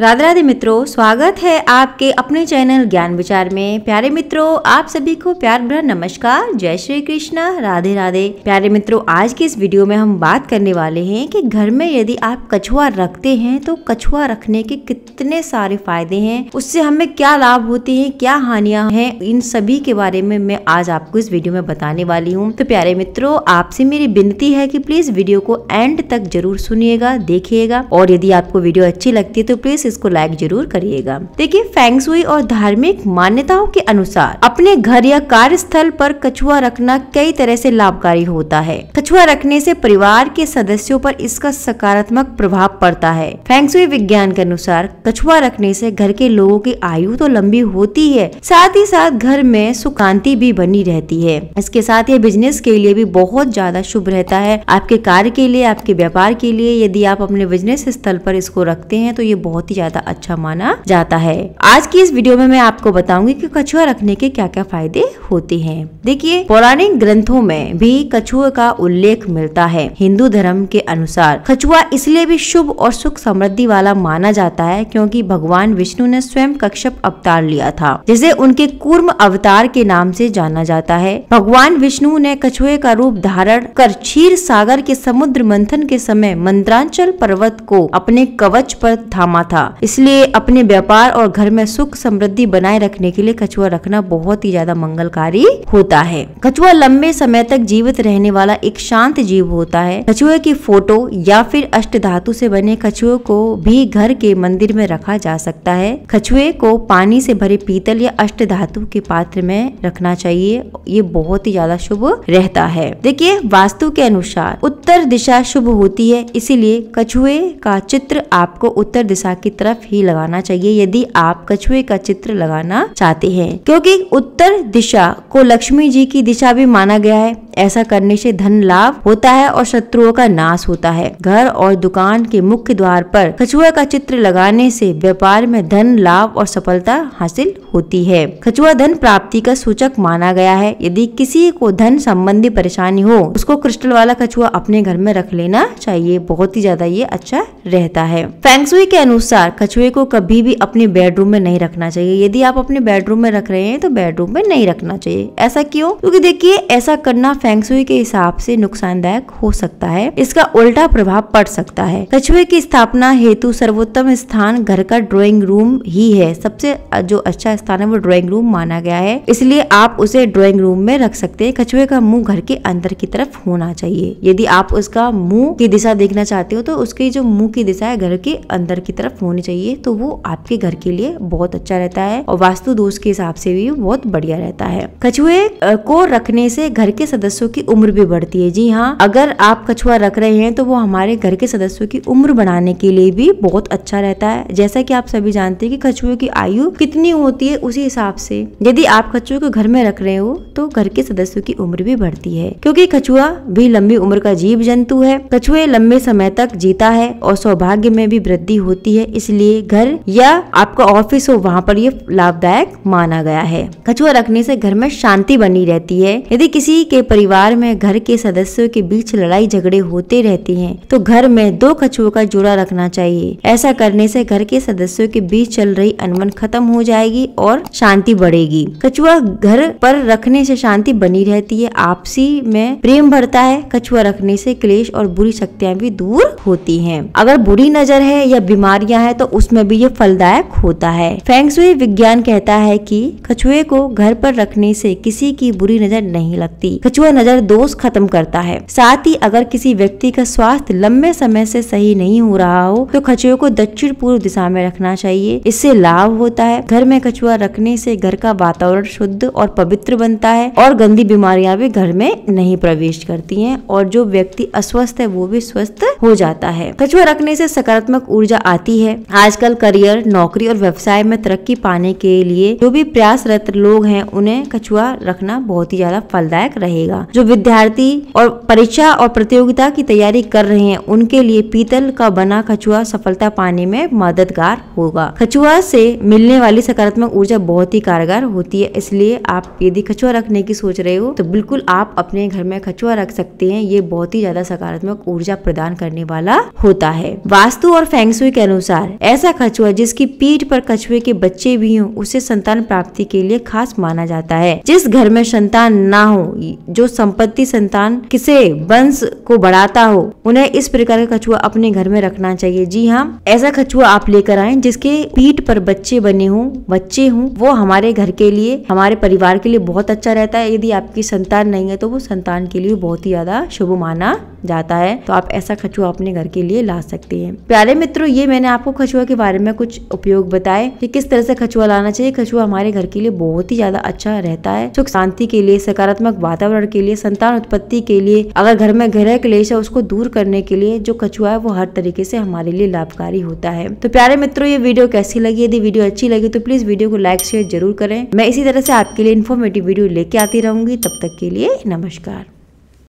राधे राधे मित्रों स्वागत है आपके अपने चैनल ज्ञान विचार में प्यारे मित्रों आप सभी को प्यार भरा नमस्कार जय श्री कृष्णा राधे राधे प्यारे मित्रों आज के इस वीडियो में हम बात करने वाले हैं कि घर में यदि आप कछुआ रखते हैं तो कछुआ रखने के कितने सारे फायदे हैं उससे हमें क्या लाभ होते हैं क्या हानियां हैं इन सभी के बारे में मैं आज आपको इस वीडियो में बताने वाली हूँ तो प्यारे मित्रों आपसे मेरी विनती है की प्लीज वीडियो को एंड तक जरूर सुनिएगा देखिएगा और यदि आपको वीडियो अच्छी लगती है तो प्लीज इसको लाइक जरूर करिएगा देखिए फैंगसुई और धार्मिक मान्यताओं के अनुसार अपने घर या कार्यस्थल पर कछुआ रखना कई तरह से लाभकारी होता है कछुआ रखने से परिवार के सदस्यों पर इसका सकारात्मक प्रभाव पड़ता है फैंगसुई विज्ञान के अनुसार कछुआ रखने से घर के लोगों की आयु तो लंबी होती है साथ ही साथ घर में सुकांति भी बनी रहती है इसके साथ ये बिजनेस के लिए भी बहुत ज्यादा शुभ रहता है आपके कार्य के लिए आपके व्यापार के लिए यदि आप अपने बिजनेस स्थल पर इसको रखते हैं तो ये बहुत ही ज्यादा अच्छा माना जाता है आज की इस वीडियो में मैं आपको बताऊंगी कि कछुआ रखने के क्या क्या फायदे होते हैं देखिए पौराणिक ग्रंथों में भी कछुए का उल्लेख मिलता है हिंदू धर्म के अनुसार कछुआ इसलिए भी शुभ और सुख समृद्धि वाला माना जाता है क्योंकि भगवान विष्णु ने स्वयं कक्षप अवतार लिया था जिसे उनके कूर्म अवतार के नाम से जाना जाता है भगवान विष्णु ने कछुए का रूप धारण कर क्षीर सागर के समुद्र मंथन के समय मंत्रांचल पर्वत को अपने कवच पर थामा था होगा इसलिए अपने व्यापार और घर में सुख समृद्धि बनाए रखने के लिए कछुआ रखना बहुत ही ज्यादा मंगलकारी होता है कछुआ लंबे समय तक जीवित रहने वाला एक शांत जीव होता है कछुए की फोटो या फिर अष्ट धातु से बने कछुए को भी घर के मंदिर में रखा जा सकता है कछुए को पानी से भरे पीतल या अष्ट धातु के पात्र में रखना चाहिए ये बहुत ही ज्यादा शुभ रहता है देखिए वास्तु के अनुसार उत्तर दिशा शुभ होती है इसीलिए कछुए का चित्र आपको उत्तर दिशा की तरफ ही लगाना चाहिए यदि आप कछुए का चित्र लगाना चाहते हैं क्योंकि उत्तर दिशा को लक्ष्मी जी की दिशा भी माना गया है ऐसा करने से धन लाभ होता है और शत्रुओं का नाश होता है घर और दुकान के मुख्य द्वार पर कछुआ का चित्र लगाने से व्यापार में धन लाभ और सफलता हासिल होती है कछुआ धन प्राप्ति का सूचक माना गया है यदि किसी को धन संबंधी परेशानी हो उसको क्रिस्टल वाला कछुआ अपने घर में रख लेना चाहिए बहुत ही ज्यादा ये अच्छा रहता है फैंक्सुई के अनुसार चार कछुए को कभी भी अपने बेडरूम में नहीं रखना चाहिए यदि आप अपने बेडरूम में रख रहे हैं तो बेडरूम में नहीं रखना चाहिए ऐसा क्यों क्योंकि देखिए ऐसा करना फेंगसुई के हिसाब से नुकसानदायक हो सकता है इसका उल्टा प्रभाव पड़ सकता है कछुए की स्थापना हेतु सर्वोत्तम स्थान घर का ड्रॉइंग रूम ही है सबसे जो अच्छा स्थान है वो ड्रॉइंग रूम माना गया है इसलिए आप उसे ड्रॉइंग रूम में रख सकते हैं कछुए का मुंह घर के अंदर की तरफ होना चाहिए यदि आप उसका मुंह की दिशा देखना चाहते हो तो उसकी जो मुंह की दिशा है घर के अंदर की तरफ होना होने चाहिए तो वो आपके घर के लिए बहुत अच्छा रहता है और वास्तु दोष के हिसाब से भी बहुत बढ़िया रहता है कछुए को रखने से घर के सदस्यों की उम्र भी बढ़ती है जी हाँ अगर आप कछुआ रख रहे हैं तो वो हमारे घर के सदस्यों की उम्र बढ़ाने के लिए भी बहुत अच्छा रहता है जैसा की आप सभी जानते हैं कि कछुए की आयु कितनी होती है उसी हिसाब से यदि आप कछुए को घर में रख रहे हो तो घर के सदस्यों की उम्र भी बढ़ती है क्योंकि कछुआ भी लंबी उम्र का जीव जंतु है कछुए लंबे समय तक जीता है और सौभाग्य में भी वृद्धि होती है इसलिए घर या आपका ऑफिस हो वहाँ पर ये लाभदायक माना गया है कछुआ रखने से घर में शांति बनी रहती है यदि किसी के परिवार में घर के सदस्यों के बीच लड़ाई झगड़े होते रहते हैं तो घर में दो कछुओं का जोड़ा रखना चाहिए ऐसा करने से घर के सदस्यों के बीच चल रही अनबन खत्म हो जाएगी और शांति बढ़ेगी कछुआ घर पर रखने से शांति बनी रहती है आपसी में प्रेम भरता है कछुआ रखने से क्लेश और बुरी शक्तियाँ भी दूर होती है अगर बुरी नजर है या बीमारियां है तो उसमें भी ये फलदायक होता है फेंगसुई विज्ञान कहता है कि कछुए को घर पर रखने से किसी की बुरी नजर नहीं लगती कछुआ नजर दोष खत्म करता है साथ ही अगर किसी व्यक्ति का स्वास्थ्य लंबे समय से सही नहीं हो रहा हो तो कछुए को दक्षिण पूर्व दिशा में रखना चाहिए इससे लाभ होता है घर में कछुआ रखने से घर का वातावरण शुद्ध और पवित्र बनता है और गंदी बीमारियां भी घर में नहीं प्रवेश करती हैं और जो व्यक्ति अस्वस्थ है वो भी स्वस्थ हो जाता है कछुआ रखने से सकारात्मक ऊर्जा आती है आजकल करियर नौकरी और व्यवसाय में तरक्की पाने के लिए जो भी प्रयासरत लोग हैं उन्हें कछुआ रखना बहुत ही ज्यादा फलदायक रहेगा जो विद्यार्थी और परीक्षा और प्रतियोगिता की तैयारी कर रहे हैं उनके लिए पीतल का बना कछुआ सफलता पाने में मददगार होगा कछुआ से मिलने वाली सकारात्मक ऊर्जा बहुत ही कारगर होती है इसलिए आप यदि कछुआ रखने की सोच रहे हो तो बिल्कुल आप अपने घर में कछुआ रख सकते हैं ये बहुत ही ज्यादा सकारात्मक ऊर्जा प्रदान करने वाला होता है वास्तु और फैंगसुई के अनुसार संस्कार ऐसा कछुआ जिसकी पीठ पर कछुए के बच्चे भी हों उसे संतान प्राप्ति के लिए खास माना जाता है जिस घर में संतान ना हो जो संपत्ति संतान किसे वंश को बढ़ाता हो उन्हें इस प्रकार का कछुआ अपने घर में रखना चाहिए जी हाँ ऐसा कछुआ आप लेकर आए जिसके पीठ पर बच्चे बने हों बच्चे हों वो हमारे घर के लिए हमारे परिवार के लिए बहुत अच्छा रहता है यदि आपकी संतान नहीं है तो वो संतान के लिए बहुत ही ज्यादा शुभ माना जाता है तो आप ऐसा कछुआ अपने घर के लिए ला सकते हैं प्यारे मित्रों ये मैंने आपको खछुआ के बारे में कुछ उपयोग बताए कि किस तरह से खछुआ लाना चाहिए खछुआ हमारे घर के लिए बहुत ही ज्यादा अच्छा रहता है सुख शांति के लिए सकारात्मक वातावरण के लिए संतान उत्पत्ति के लिए अगर घर में गृह क्लेश है उसको दूर करने के लिए जो कछुआ है वो हर तरीके से हमारे लिए लाभकारी होता है तो प्यारे मित्रों ये वीडियो कैसी लगी यदि वीडियो अच्छी लगी तो प्लीज वीडियो को लाइक शेयर जरूर करें मैं इसी तरह से आपके लिए इन्फॉर्मेटिव वीडियो लेके आती रहूंगी तब तक के लिए नमस्कार